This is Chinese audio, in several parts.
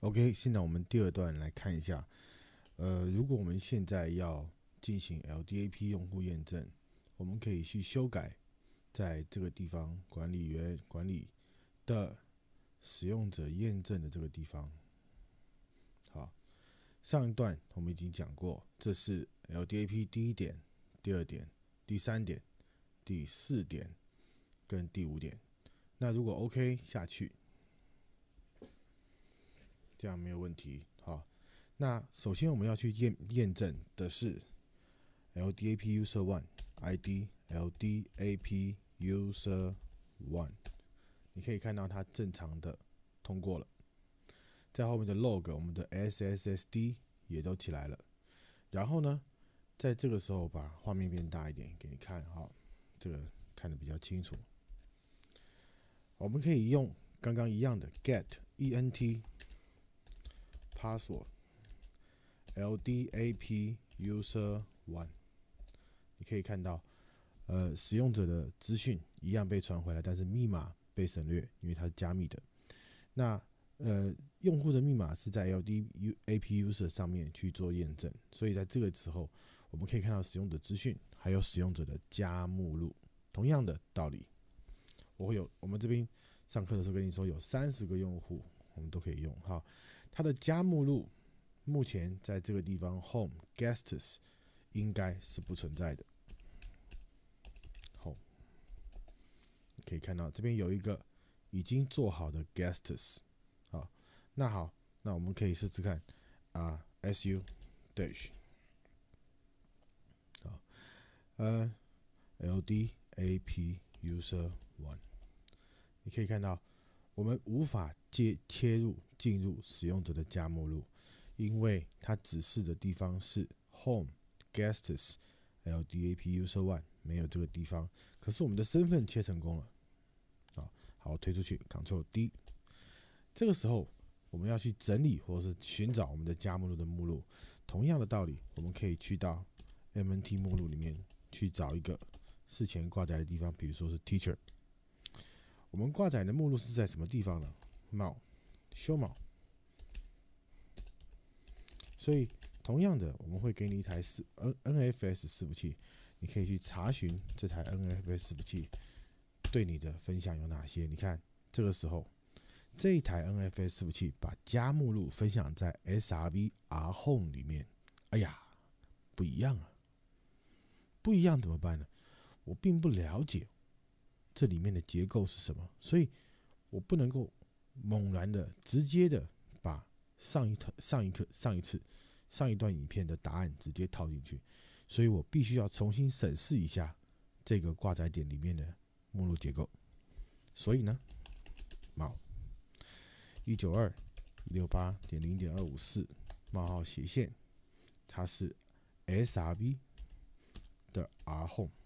OK，现在我们第二段来看一下，呃，如果我们现在要进行 LDAP 用户验证，我们可以去修改，在这个地方管理员管理的使用者验证的这个地方。好，上一段我们已经讲过，这是 LDAP 第一点、第二点、第三点、第四点跟第五点。那如果 OK 下去。这样没有问题，好。那首先我们要去验验证的是 LDAP user one ID LDAP user one，你可以看到它正常的通过了。在后面的 log，我们的 SSSD 也都起来了。然后呢，在这个时候把画面变大一点给你看，哈，这个看的比较清楚。我们可以用刚刚一样的 get ent。password, LDAP user one。你可以看到，呃，使用者的资讯一样被传回来，但是密码被省略，因为它是加密的。那呃，用户的密码是在 LDAP user 上面去做验证，所以在这个时候我们可以看到使用者资讯，还有使用者的加目录。同样的道理，我会有我们这边上课的时候跟你说，有三十个用户，我们都可以用哈。它的家目录目前在这个地方 home guests 应该是不存在的。home 可以看到这边有一个已经做好的 guests，好，那好，那我们可以试试看，啊，su dash，好，呃，ldap user one，你可以看到。我们无法接切入进入使用者的家目录，因为它指示的地方是 home guests ldap user one 没有这个地方。可是我们的身份切成功了，啊，好推出去 c t r l d。这个时候我们要去整理或者是寻找我们的家目录的目录。同样的道理，我们可以去到 mnt 目录里面去找一个事前挂载的地方，比如说是 teacher。我们挂载的目录是在什么地方呢？冒，休冒。所以，同样的，我们会给你一台四 N N F S 伺服器，你可以去查询这台 N F S 伺服器对你的分享有哪些。你看，这个时候，这一台 N F S 伺服器把加目录分享在 S R V R Home 里面。哎呀，不一样啊！不一样怎么办呢？我并不了解。这里面的结构是什么？所以我不能够猛然的、直接的把上一堂、上一课、上一次、上一段影片的答案直接套进去，所以我必须要重新审视一下这个挂载点里面的目录结构。所以呢，冒一九二一六八点零点二五四冒号斜线，它是 S R v 的 R home。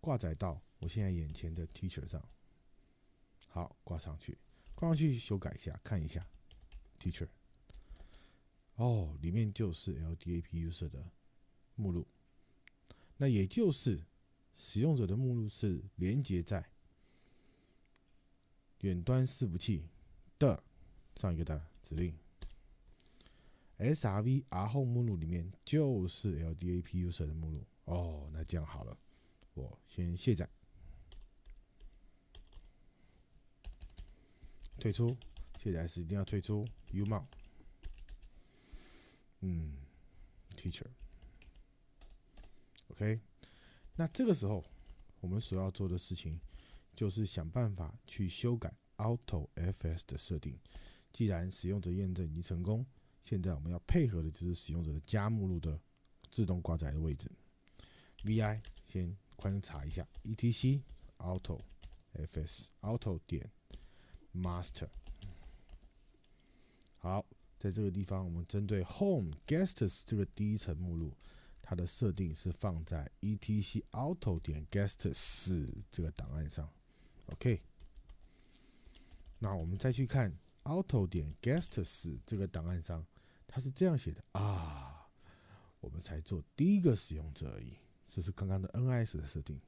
挂载到我现在眼前的 teacher 上，好，挂上去，挂上去，修改一下，看一下 teacher，哦，里面就是 LDAP user 的目录，那也就是使用者的目录是连接在远端伺服器的上一个的指令，SRV home 目录里面就是 LDAP user 的目录，哦，那这样好了。我先卸载，退出。卸载时一定要退出 U r 嗯，Teacher，OK。那这个时候，我们所要做的事情就是想办法去修改 AutoFS 的设定。既然使用者验证已经成功，现在我们要配合的就是使用者的加目录的自动挂载的位置。Vi 先。观察查一下 /etc/auto.fs/auto 点 master。好，在这个地方，我们针对 /home/guests 这个第一层目录，它的设定是放在 /etc/auto 点 guests 这个档案上。OK，那我们再去看 /auto 点 guests 这个档案上，它是这样写的啊，我们才做第一个使用者而已。这是刚刚的 NS 的设定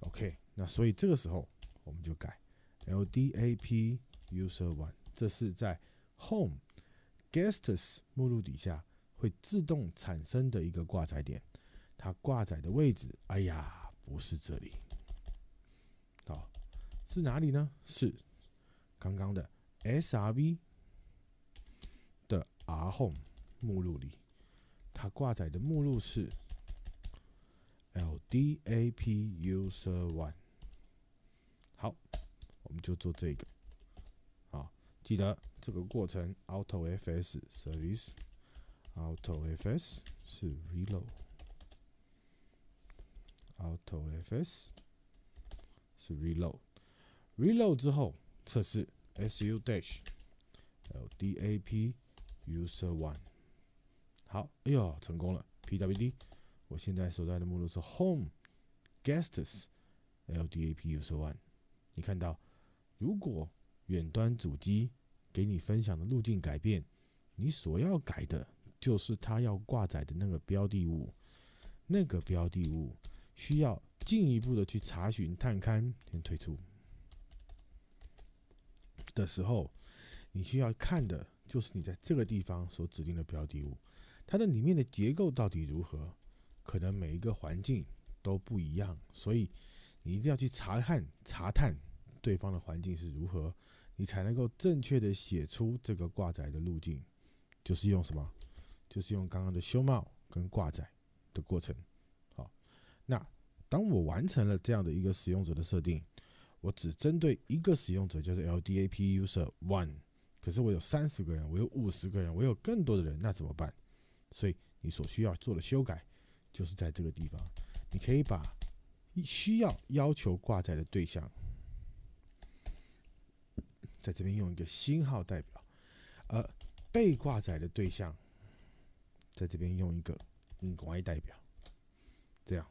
，OK，那所以这个时候我们就改 LDAP user one，这是在 home guests 目录底下会自动产生的一个挂载点，它挂载的位置，哎呀，不是这里，好，是哪里呢？是刚刚的 SRV 的 rhome 目录里，它挂载的目录是。LdapUserOne，好，我们就做这个。好，记得这个过程，autoFS service，autoFS 是 reload，autoFS 是 reload，reload 之后测试 su dash LdapUserOne，好，哎呦，成功了，pwd。我现在所在的目录是 home guesters ldap user one。你看到，如果远端主机给你分享的路径改变，你所要改的就是它要挂载的那个标的物。那个标的物需要进一步的去查询、探勘、先退出的时候，你需要看的就是你在这个地方所指定的标的物，它的里面的结构到底如何。可能每一个环境都不一样，所以你一定要去查看、查探对方的环境是如何，你才能够正确的写出这个挂载的路径。就是用什么？就是用刚刚的修帽跟挂载的过程。好，那当我完成了这样的一个使用者的设定，我只针对一个使用者，就是 LDAP user one。可是我有三十个人，我有五十个人，我有更多的人，那怎么办？所以你所需要做的修改。就是在这个地方，你可以把需要要求挂载的对象，在这边用一个星号代表；而被挂载的对象，在这边用一个引号代表。这样，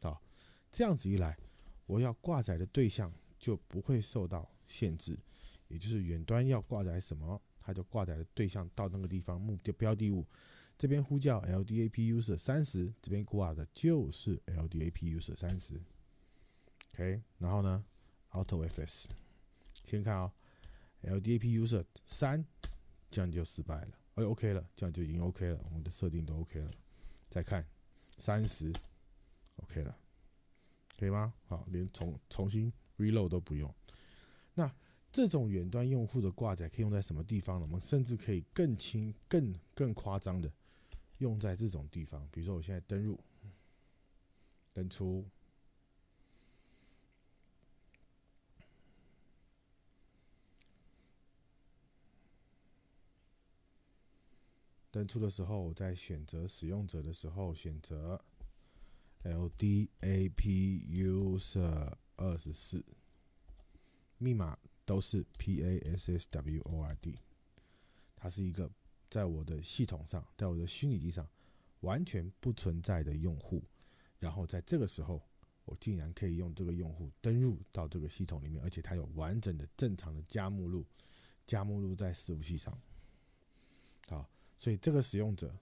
好，这样子一来，我要挂载的对象就不会受到限制，也就是远端要挂载什么，它就挂载的对象到那个地方目的标的物。这边呼叫 LDAP user 三十，这边挂的就是 LDAP user 三十，OK。然后呢，auto f s 先看啊，LDAP user 三，这样就失败了。哎，OK 了，这样就已经 OK 了，我们的设定都 OK 了。再看三十，OK 了，可以吗？好，连重重新 reload 都不用。那这种远端用户的挂载可以用在什么地方呢？我们甚至可以更轻、更更夸张的。用在这种地方，比如说我现在登入、登出、登出的时候，我在选择使用者的时候，选择 L D A P User 二十四，密码都是 P A S S W O R D，它是一个。在我的系统上，在我的虚拟机上，完全不存在的用户，然后在这个时候，我竟然可以用这个用户登录到这个系统里面，而且它有完整的正常的加目录，加目录在四五系上。好，所以这个使用者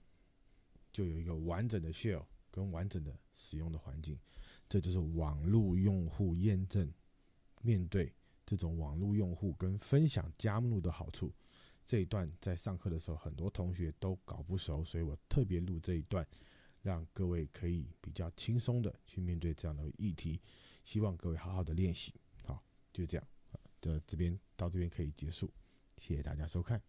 就有一个完整的 shell 跟完整的使用的环境，这就是网络用户验证面对这种网络用户跟分享加目录的好处。这一段在上课的时候，很多同学都搞不熟，所以我特别录这一段，让各位可以比较轻松的去面对这样的议题。希望各位好好的练习。好，就这样，这这边到这边可以结束。谢谢大家收看。